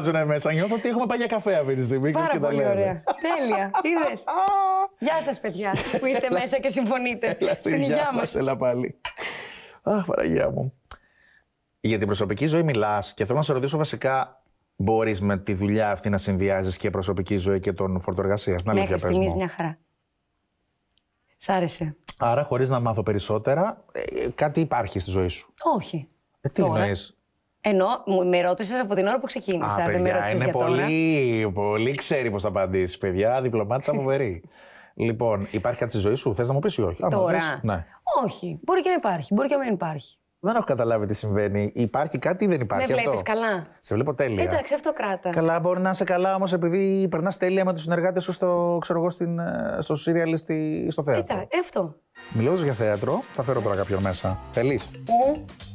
κοιτάζουν μέσα. Νιώθω ότι έχουμε πάει για καφέ αυτή τη στιγμή. Πάρα πολύ ωραία. Τέλεια. Είδες. Γεια σας, παιδιά που είστε μέσα και συμφωνείτε. Στην υγειά μα. Έλα πάλι. Αχ, παραγία μου. Για την προσωπική ζωή μιλάς και θέλω να σε ρωτήσω βασικά Μπορείς με τη δουλειά αυτή να συνδυάζεις και προσωπική ζωή και τον φορτοεργασία. Να Να Μέχρι στιγμή μια χαρά. Σ' άρεσε. Άρα, χωρίς να μάθω περισσότερα, ε, κάτι υπάρχει στη ζωή σου. Όχι. Ε, τι εννοείς. Ενώ με ρώτησες από την ώρα που ξεκίνησα. Α, με είναι πολύ, πολύ ξέρει πώς θα απαντήσεις, παιδιά. Διπλωμάτισα φοβερή. λοιπόν, υπάρχει κάτι στη ζωή σου, θες να μου πεις ή όχι. Τώρα. ναι. Όχι. Μπορεί και να υπάρχει, μπορεί και να μην υπάρχει. Δεν έχω καταλάβει τι συμβαίνει. Υπάρχει κάτι ή δεν υπάρχει. Με βλέπεις καλά. Σε βλέπω τέλεια. Εντάξει, αυτό κράτα. Καλά, μπορεί να είσαι καλά όμως επειδή περνάς τέλεια με τους συνεργάτες σου στο, ξέρω εγώ, ε, στο σύριαλ στο θέατρο. Κοιτάξτε, αυτό. Μιλώντας για θέατρο, θα φέρω τώρα κάποιον μέσα. Θέλεις. Mm.